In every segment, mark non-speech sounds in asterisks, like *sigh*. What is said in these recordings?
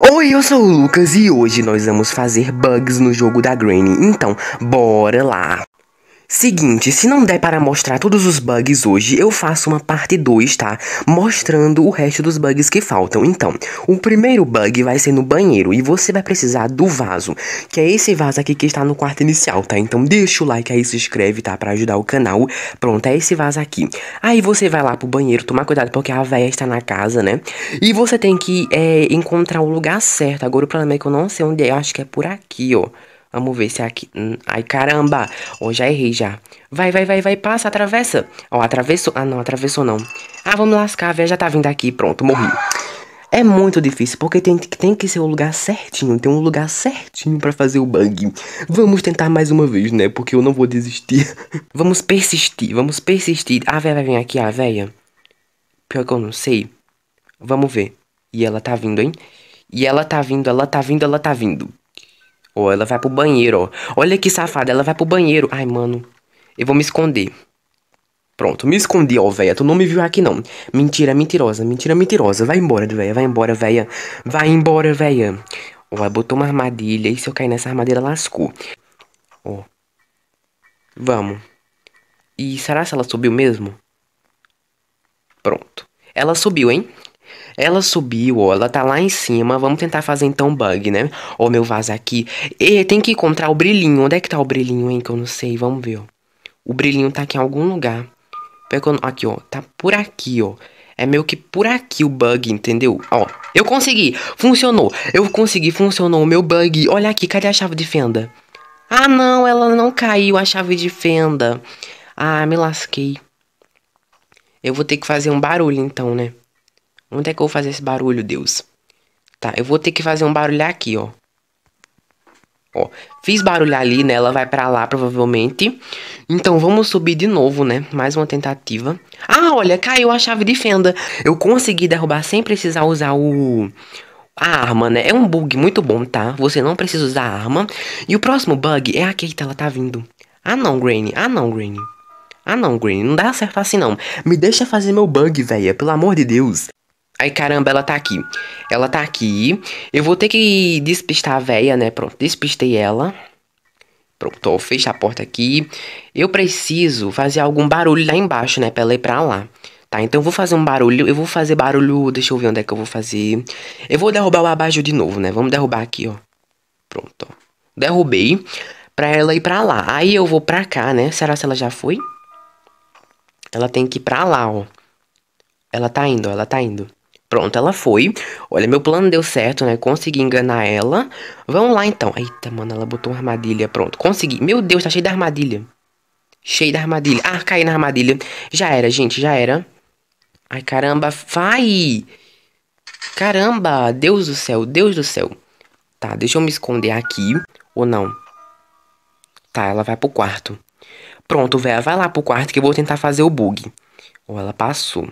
Oi, eu sou o Lucas e hoje nós vamos fazer bugs no jogo da Granny, então bora lá! Seguinte, se não der para mostrar todos os bugs hoje, eu faço uma parte 2, tá? Mostrando o resto dos bugs que faltam. Então, o primeiro bug vai ser no banheiro e você vai precisar do vaso, que é esse vaso aqui que está no quarto inicial, tá? Então deixa o like aí, se inscreve, tá? Pra ajudar o canal. Pronto, é esse vaso aqui. Aí você vai lá pro banheiro, tomar cuidado porque a véia está na casa, né? E você tem que é, encontrar o lugar certo. Agora o problema é que eu não sei onde é, eu acho que é por aqui, ó. Vamos ver se é aqui. Hum, ai, caramba. Ó, oh, já errei já. Vai, vai, vai, vai. Passa, atravessa. Ó, oh, atravessou. Ah, não, atravessou não. Ah, vamos lascar. A véia já tá vindo aqui. Pronto, morri. É muito difícil, porque tem, tem que ser o lugar certinho. Tem um lugar certinho para fazer o bug. Vamos tentar mais uma vez, né? Porque eu não vou desistir. *laughs* vamos persistir, vamos persistir. A véia vai vir aqui, a véia. Pior que eu não sei. Vamos ver. E ela tá vindo, hein? E ela tá vindo, ela tá vindo, ela tá vindo. Ó, ela vai pro banheiro, ó. Olha que safada, ela vai pro banheiro. Ai, mano. Eu vou me esconder. Pronto, me escondi, ó, véia. Tu não me viu aqui, não. Mentira, mentirosa, mentira, mentirosa. Vai embora, véia, vai embora, véia. Vai embora, véia. Ó, botou uma armadilha. E se eu cair nessa armadilha, lascou. Ó. Vamos. E será se ela subiu mesmo? Pronto. Ela subiu, hein? Ela subiu, ó, ela tá lá em cima. Vamos tentar fazer então bug, né? Ó, meu vaso aqui. E tem que encontrar o brilhinho. Onde é que tá o brilhinho, hein? Que eu não sei. Vamos ver, ó. O brilhinho tá aqui em algum lugar. Aqui, ó. Tá por aqui, ó. É meio que por aqui o bug, entendeu? Ó, eu consegui, funcionou. Eu consegui, funcionou o meu bug. Olha aqui, cadê a chave de fenda? Ah, não, ela não caiu a chave de fenda. Ah, me lasquei. Eu vou ter que fazer um barulho então, né? Onde é que eu vou fazer esse barulho, Deus? Tá, eu vou ter que fazer um barulho aqui, ó. Ó, fiz barulho ali, né? Ela vai pra lá, provavelmente. Então, vamos subir de novo, né? Mais uma tentativa. Ah, olha, caiu a chave de fenda. Eu consegui derrubar sem precisar usar o... A arma, né? É um bug muito bom, tá? Você não precisa usar a arma. E o próximo bug é a Keita, ela tá vindo. Ah, não, Granny. Ah, não, Granny. Ah, não, Granny. Não dá certo assim, não. Me deixa fazer meu bug, velha. Pelo amor de Deus. Ai caramba, ela tá aqui. Ela tá aqui. Eu vou ter que despistar a véia, né? Pronto, despistei ela. Pronto, ó, fecha a porta aqui. Eu preciso fazer algum barulho lá embaixo, né? Pra ela ir pra lá. Tá, então eu vou fazer um barulho. Eu vou fazer barulho. Deixa eu ver onde é que eu vou fazer. Eu vou derrubar o abajur de novo, né? Vamos derrubar aqui, ó. Pronto, ó. Derrubei. Pra ela ir pra lá. Aí eu vou pra cá, né? Será que ela já foi? Ela tem que ir pra lá, ó. Ela tá indo, ó. Ela tá indo. Pronto, ela foi. Olha, meu plano deu certo, né? Consegui enganar ela. Vamos lá então. Eita, mano, ela botou uma armadilha. Pronto, consegui. Meu Deus, tá cheio da armadilha. Cheio da armadilha. Ah, caí na armadilha. Já era, gente, já era. Ai, caramba, vai! Caramba, Deus do céu, Deus do céu. Tá, deixa eu me esconder aqui. Ou não? Tá, ela vai pro quarto. Pronto, véia, vai lá pro quarto que eu vou tentar fazer o bug. Ou ela passou.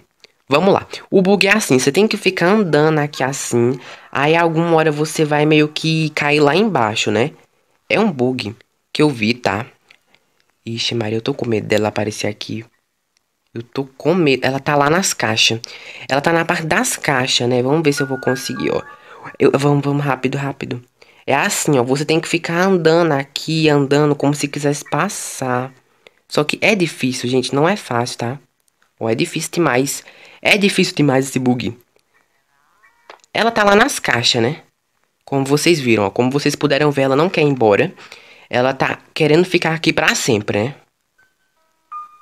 Vamos lá. O bug é assim, você tem que ficar andando aqui assim, aí alguma hora você vai meio que cair lá embaixo, né? É um bug que eu vi, tá? Ixi, Maria, eu tô com medo dela aparecer aqui. Eu tô com medo. Ela tá lá nas caixas. Ela tá na parte das caixas, né? Vamos ver se eu vou conseguir, ó. Eu, vamos, vamos, rápido, rápido. É assim, ó. Você tem que ficar andando aqui, andando como se quisesse passar. Só que é difícil, gente. Não é fácil, tá? Ou é difícil demais. É difícil demais esse bug. Ela tá lá nas caixas, né? Como vocês viram, ó. Como vocês puderam ver, ela não quer ir embora. Ela tá querendo ficar aqui pra sempre, né?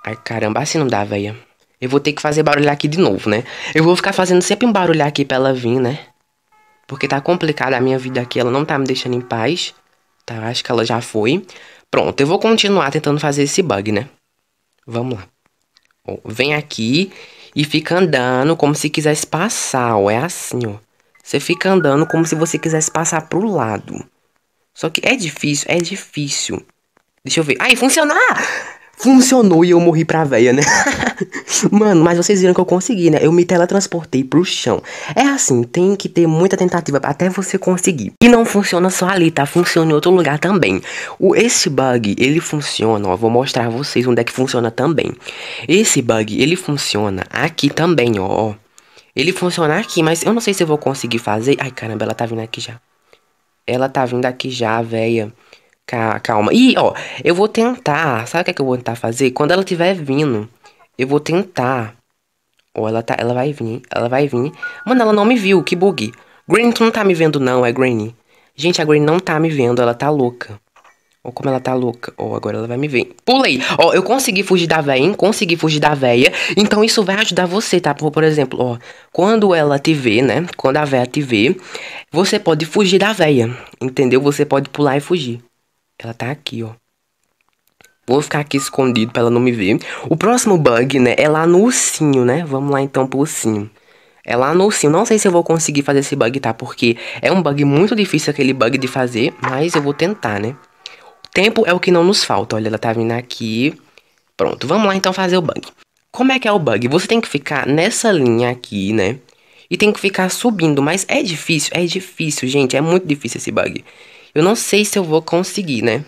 Ai, caramba, assim não dá, velho. Eu vou ter que fazer barulhar aqui de novo, né? Eu vou ficar fazendo sempre um barulhar aqui pra ela vir, né? Porque tá complicada a minha vida aqui. Ela não tá me deixando em paz. Tá, acho que ela já foi. Pronto, eu vou continuar tentando fazer esse bug, né? Vamos lá vem aqui e fica andando como se quisesse passar, ó. É assim, ó. Você fica andando como se você quisesse passar pro lado. Só que é difícil, é difícil. Deixa eu ver. Aí, funcionou! Funcionou e eu morri pra véia, né? *laughs* Mano, mas vocês viram que eu consegui, né? Eu me teletransportei pro chão. É assim, tem que ter muita tentativa até você conseguir. E não funciona só ali, tá? Funciona em outro lugar também. O, esse bug, ele funciona, ó. Vou mostrar a vocês onde é que funciona também. Esse bug, ele funciona aqui também, ó. Ele funciona aqui, mas eu não sei se eu vou conseguir fazer. Ai, caramba, ela tá vindo aqui já. Ela tá vindo aqui já, véia. Calma. E, ó, eu vou tentar. Sabe o que, é que eu vou tentar fazer? Quando ela estiver vindo, eu vou tentar. Ó, ela tá. Ela vai vir, Ela vai vir. Mano, ela não me viu, que bug. Granny, tu não tá me vendo, não, é Granny. Gente, a Granny não tá me vendo, ela tá louca. Ó, como ela tá louca. Ó, agora ela vai me ver. Pulei. Ó, eu consegui fugir da véia, hein? Consegui fugir da véia. Então isso vai ajudar você, tá? Por, por exemplo, ó, quando ela te vê, né? Quando a véia te vê, você pode fugir da véia. Entendeu? Você pode pular e fugir. Ela tá aqui, ó. Vou ficar aqui escondido pra ela não me ver. O próximo bug, né, é lá no ursinho, né? Vamos lá então pro ursinho. É lá no ursinho. Não sei se eu vou conseguir fazer esse bug, tá? Porque é um bug muito difícil aquele bug de fazer, mas eu vou tentar, né? Tempo é o que não nos falta. Olha, ela tá vindo aqui. Pronto, vamos lá então fazer o bug. Como é que é o bug? Você tem que ficar nessa linha aqui, né? E tem que ficar subindo, mas é difícil, é difícil, gente. É muito difícil esse bug. Eu não sei se eu vou conseguir, né?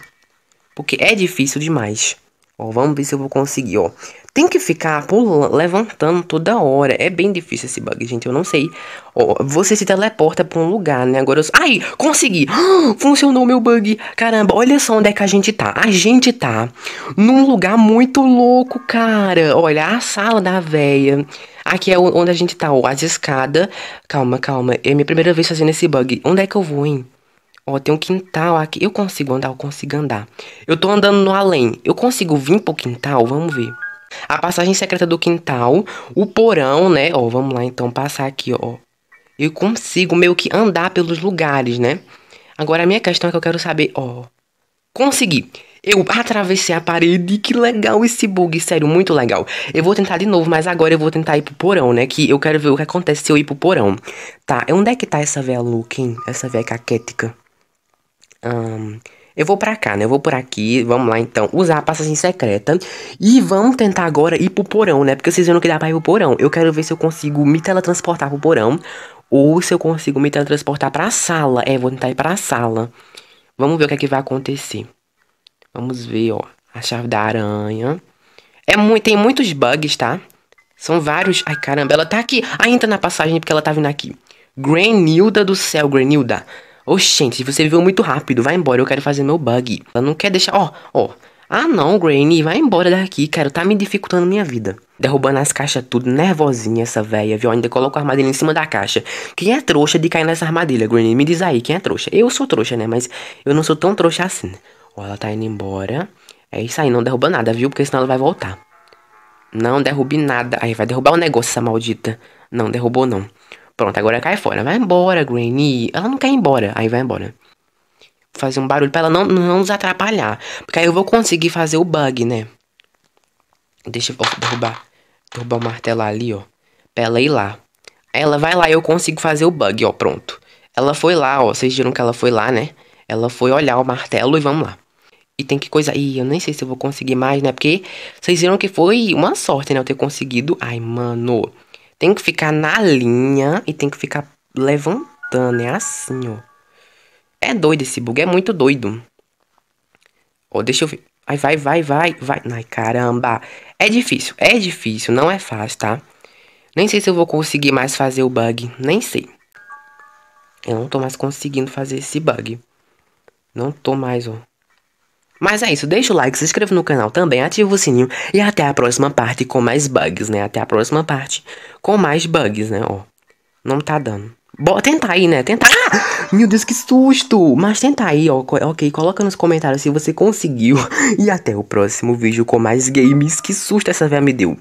Porque é difícil demais. Ó, vamos ver se eu vou conseguir, ó. Tem que ficar pulando, levantando toda hora. É bem difícil esse bug, gente. Eu não sei. Ó, você se teleporta pra um lugar, né? Agora eu... Ai, consegui! *gasps* Funcionou meu bug. Caramba, olha só onde é que a gente tá. A gente tá num lugar muito louco, cara. Olha, a sala da véia. Aqui é onde a gente tá, ó. As escadas. Calma, calma. É minha primeira vez fazendo esse bug. Onde é que eu vou, hein? Ó, tem um quintal aqui. Eu consigo andar, eu consigo andar. Eu tô andando no além. Eu consigo vir pro quintal? Vamos ver. A passagem secreta do quintal. O porão, né? Ó, vamos lá então passar aqui, ó. Eu consigo meio que andar pelos lugares, né? Agora a minha questão é que eu quero saber, ó. Consegui. Eu atravessei a parede, que legal esse bug, sério, muito legal. Eu vou tentar de novo, mas agora eu vou tentar ir pro porão, né? Que eu quero ver o que acontece se eu ir pro porão. Tá, onde é que tá essa véia Luke, hein? Essa véia caquética. Um, eu vou para cá, né? Eu vou por aqui. Vamos lá, então. Usar a passagem secreta. E vamos tentar agora ir pro porão, né? Porque vocês viram que dá pra ir pro porão. Eu quero ver se eu consigo me teletransportar pro porão. Ou se eu consigo me teletransportar pra sala. É, vou tentar ir pra sala. Vamos ver o que é que vai acontecer. Vamos ver, ó. A chave da aranha. É muito, tem muitos bugs, tá? São vários. Ai, caramba, ela tá aqui. ainda ah, entra na passagem porque ela tá vindo aqui. Granilda do céu, Granilda. Oxente, você viveu muito rápido, vai embora, eu quero fazer meu bug. Ela não quer deixar. Ó, oh, ó. Oh. Ah não, Granny, vai embora daqui, cara, tá me dificultando minha vida. Derrubando as caixas tudo, nervosinha essa velha, viu? Ainda coloca a armadilha em cima da caixa. Quem é trouxa de cair nessa armadilha, Granny? Me diz aí, quem é trouxa? Eu sou trouxa, né? Mas eu não sou tão trouxa assim. Ó, ela tá indo embora. É isso aí, não derruba nada, viu? Porque senão ela vai voltar. Não derrube nada. Aí vai derrubar o um negócio, essa maldita. Não, derrubou não. Pronto, agora cai fora. Vai embora, Granny. Ela não quer ir embora. Aí vai embora. fazer um barulho pra ela não, não nos atrapalhar. Porque aí eu vou conseguir fazer o bug, né? Deixa eu derrubar. Derrubar o martelo ali, ó. Pra ela ir lá. Aí ela vai lá e eu consigo fazer o bug, ó. Pronto. Ela foi lá, ó. Vocês viram que ela foi lá, né? Ela foi olhar o martelo e vamos lá. E tem que coisa. Ih, eu nem sei se eu vou conseguir mais, né? Porque vocês viram que foi uma sorte, né? Eu ter conseguido. Ai, mano. Tem que ficar na linha e tem que ficar levantando. É assim, ó. É doido esse bug, é muito doido. Ó, deixa eu ver. Ai, vai, vai, vai, vai. Ai, caramba. É difícil, é difícil, não é fácil, tá? Nem sei se eu vou conseguir mais fazer o bug. Nem sei. Eu não tô mais conseguindo fazer esse bug. Não tô mais, ó. Mas é isso, deixa o like, se inscreva no canal também, ativa o sininho e até a próxima parte com mais bugs, né? Até a próxima parte com mais bugs, né? Ó, não tá dando. Bora tentar aí, né? Tentar. Ah! Meu Deus, que susto! Mas tenta aí, ó. Ok, coloca nos comentários se você conseguiu. *laughs* E até o próximo vídeo com mais games. Que susto essa véia me deu.